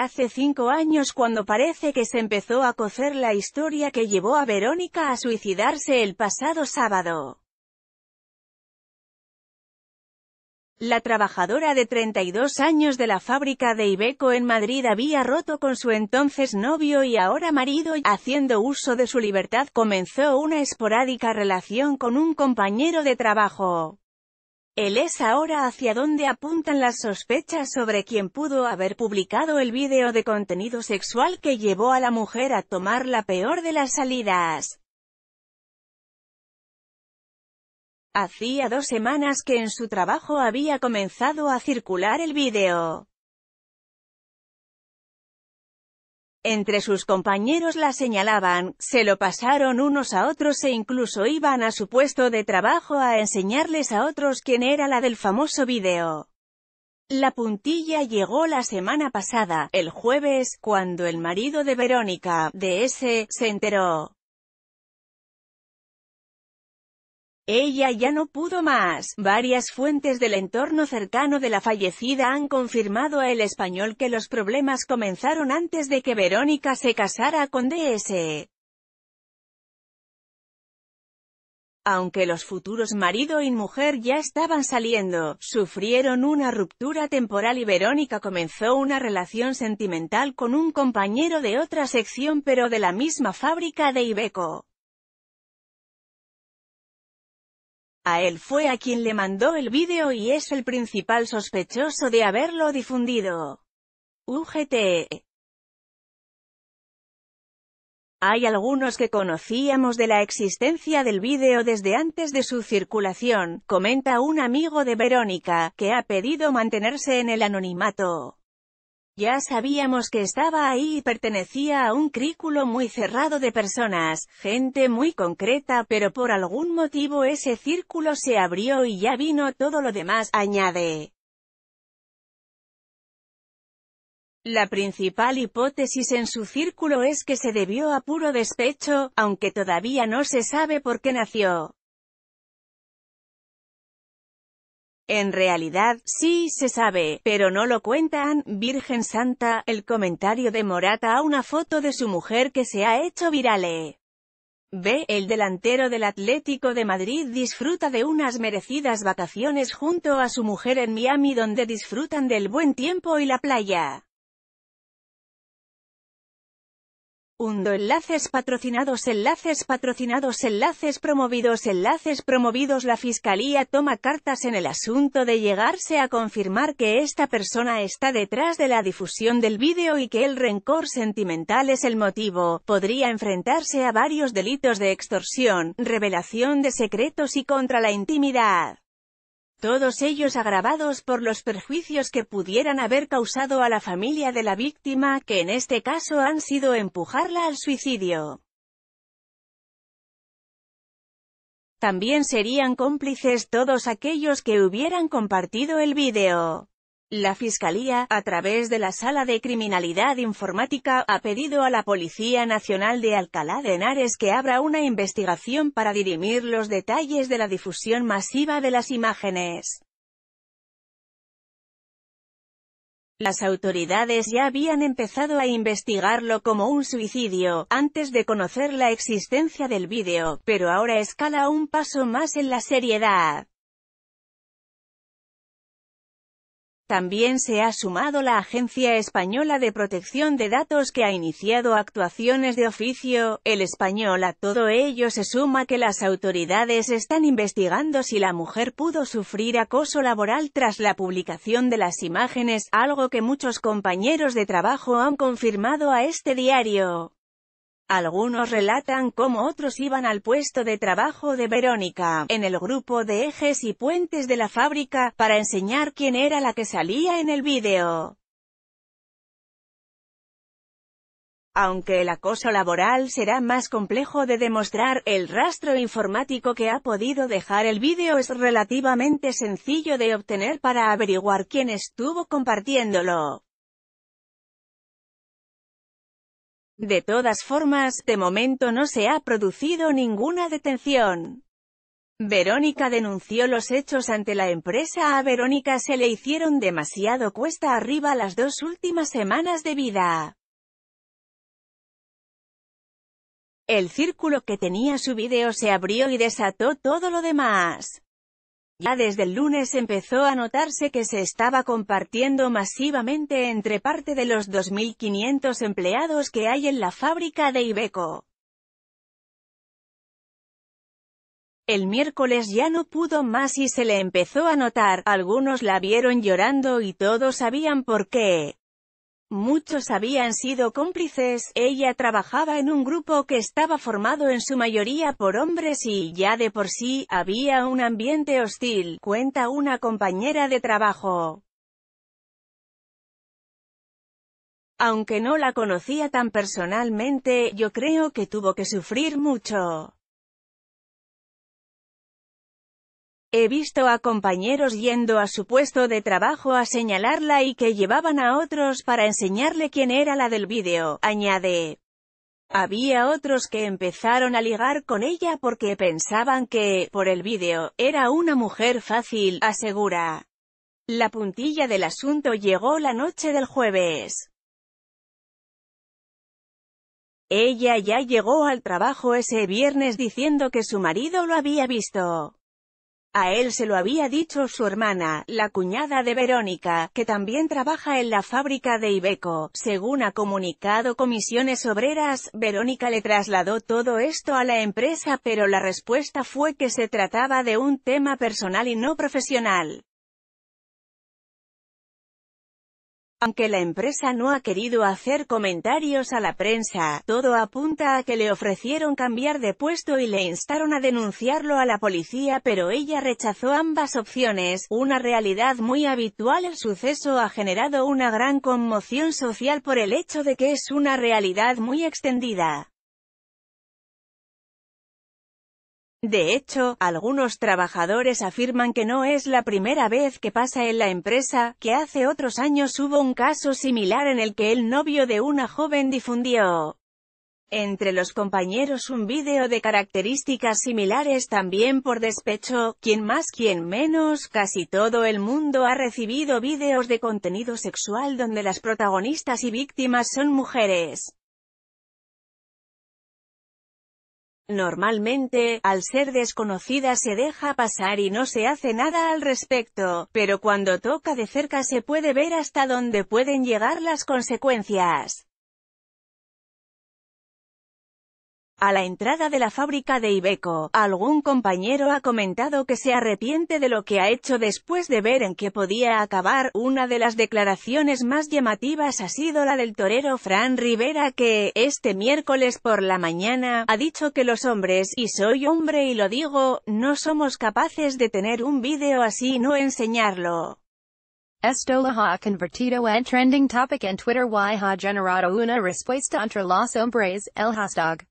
hace cinco años cuando parece que se empezó a cocer la historia que llevó a Verónica a suicidarse el pasado sábado. La trabajadora de 32 años de la fábrica de Ibeco en Madrid había roto con su entonces novio y ahora marido y, haciendo uso de su libertad, comenzó una esporádica relación con un compañero de trabajo. Él es ahora hacia dónde apuntan las sospechas sobre quien pudo haber publicado el vídeo de contenido sexual que llevó a la mujer a tomar la peor de las salidas. Hacía dos semanas que en su trabajo había comenzado a circular el vídeo. Entre sus compañeros la señalaban, se lo pasaron unos a otros e incluso iban a su puesto de trabajo a enseñarles a otros quién era la del famoso video. La puntilla llegó la semana pasada, el jueves, cuando el marido de Verónica, de ese, se enteró. Ella ya no pudo más. Varias fuentes del entorno cercano de la fallecida han confirmado a El Español que los problemas comenzaron antes de que Verónica se casara con DS. Aunque los futuros marido y mujer ya estaban saliendo, sufrieron una ruptura temporal y Verónica comenzó una relación sentimental con un compañero de otra sección pero de la misma fábrica de Ibeco. A él fue a quien le mandó el vídeo y es el principal sospechoso de haberlo difundido. UGT. Hay algunos que conocíamos de la existencia del vídeo desde antes de su circulación, comenta un amigo de Verónica, que ha pedido mantenerse en el anonimato. Ya sabíamos que estaba ahí y pertenecía a un crículo muy cerrado de personas, gente muy concreta, pero por algún motivo ese círculo se abrió y ya vino todo lo demás, añade. La principal hipótesis en su círculo es que se debió a puro despecho, aunque todavía no se sabe por qué nació. En realidad, sí se sabe, pero no lo cuentan, Virgen Santa, el comentario de Morata a una foto de su mujer que se ha hecho virale. B. El delantero del Atlético de Madrid disfruta de unas merecidas vacaciones junto a su mujer en Miami donde disfrutan del buen tiempo y la playa. Undo enlaces patrocinados enlaces patrocinados enlaces promovidos enlaces promovidos La Fiscalía toma cartas en el asunto de llegarse a confirmar que esta persona está detrás de la difusión del vídeo y que el rencor sentimental es el motivo. Podría enfrentarse a varios delitos de extorsión, revelación de secretos y contra la intimidad todos ellos agravados por los perjuicios que pudieran haber causado a la familia de la víctima, que en este caso han sido empujarla al suicidio. También serían cómplices todos aquellos que hubieran compartido el vídeo. La Fiscalía, a través de la Sala de Criminalidad Informática, ha pedido a la Policía Nacional de Alcalá de Henares que abra una investigación para dirimir los detalles de la difusión masiva de las imágenes. Las autoridades ya habían empezado a investigarlo como un suicidio, antes de conocer la existencia del vídeo, pero ahora escala un paso más en la seriedad. También se ha sumado la Agencia Española de Protección de Datos que ha iniciado actuaciones de oficio, el español a todo ello se suma que las autoridades están investigando si la mujer pudo sufrir acoso laboral tras la publicación de las imágenes, algo que muchos compañeros de trabajo han confirmado a este diario. Algunos relatan cómo otros iban al puesto de trabajo de Verónica, en el grupo de ejes y puentes de la fábrica, para enseñar quién era la que salía en el vídeo. Aunque el acoso laboral será más complejo de demostrar, el rastro informático que ha podido dejar el vídeo es relativamente sencillo de obtener para averiguar quién estuvo compartiéndolo. De todas formas, de momento no se ha producido ninguna detención. Verónica denunció los hechos ante la empresa. A Verónica se le hicieron demasiado cuesta arriba las dos últimas semanas de vida. El círculo que tenía su video se abrió y desató todo lo demás. Ya desde el lunes empezó a notarse que se estaba compartiendo masivamente entre parte de los 2.500 empleados que hay en la fábrica de Ibeco. El miércoles ya no pudo más y se le empezó a notar, algunos la vieron llorando y todos sabían por qué. Muchos habían sido cómplices, ella trabajaba en un grupo que estaba formado en su mayoría por hombres y, ya de por sí, había un ambiente hostil, cuenta una compañera de trabajo. Aunque no la conocía tan personalmente, yo creo que tuvo que sufrir mucho. He visto a compañeros yendo a su puesto de trabajo a señalarla y que llevaban a otros para enseñarle quién era la del vídeo, añade. Había otros que empezaron a ligar con ella porque pensaban que, por el vídeo, era una mujer fácil, asegura. La puntilla del asunto llegó la noche del jueves. Ella ya llegó al trabajo ese viernes diciendo que su marido lo había visto. A él se lo había dicho su hermana, la cuñada de Verónica, que también trabaja en la fábrica de Ibeco. Según ha comunicado Comisiones Obreras, Verónica le trasladó todo esto a la empresa pero la respuesta fue que se trataba de un tema personal y no profesional. Aunque la empresa no ha querido hacer comentarios a la prensa, todo apunta a que le ofrecieron cambiar de puesto y le instaron a denunciarlo a la policía pero ella rechazó ambas opciones, una realidad muy habitual el suceso ha generado una gran conmoción social por el hecho de que es una realidad muy extendida. De hecho, algunos trabajadores afirman que no es la primera vez que pasa en la empresa, que hace otros años hubo un caso similar en el que el novio de una joven difundió entre los compañeros un vídeo de características similares también por despecho, quien más quien menos, casi todo el mundo ha recibido vídeos de contenido sexual donde las protagonistas y víctimas son mujeres. Normalmente, al ser desconocida se deja pasar y no se hace nada al respecto, pero cuando toca de cerca se puede ver hasta dónde pueden llegar las consecuencias. A la entrada de la fábrica de Ibeco, algún compañero ha comentado que se arrepiente de lo que ha hecho después de ver en qué podía acabar. Una de las declaraciones más llamativas ha sido la del torero Fran Rivera que, este miércoles por la mañana, ha dicho que los hombres, y soy hombre y lo digo, no somos capaces de tener un vídeo así y no enseñarlo. Esto ha convertido en trending topic en Twitter y ha generado una respuesta entre los hombres, el hashtag.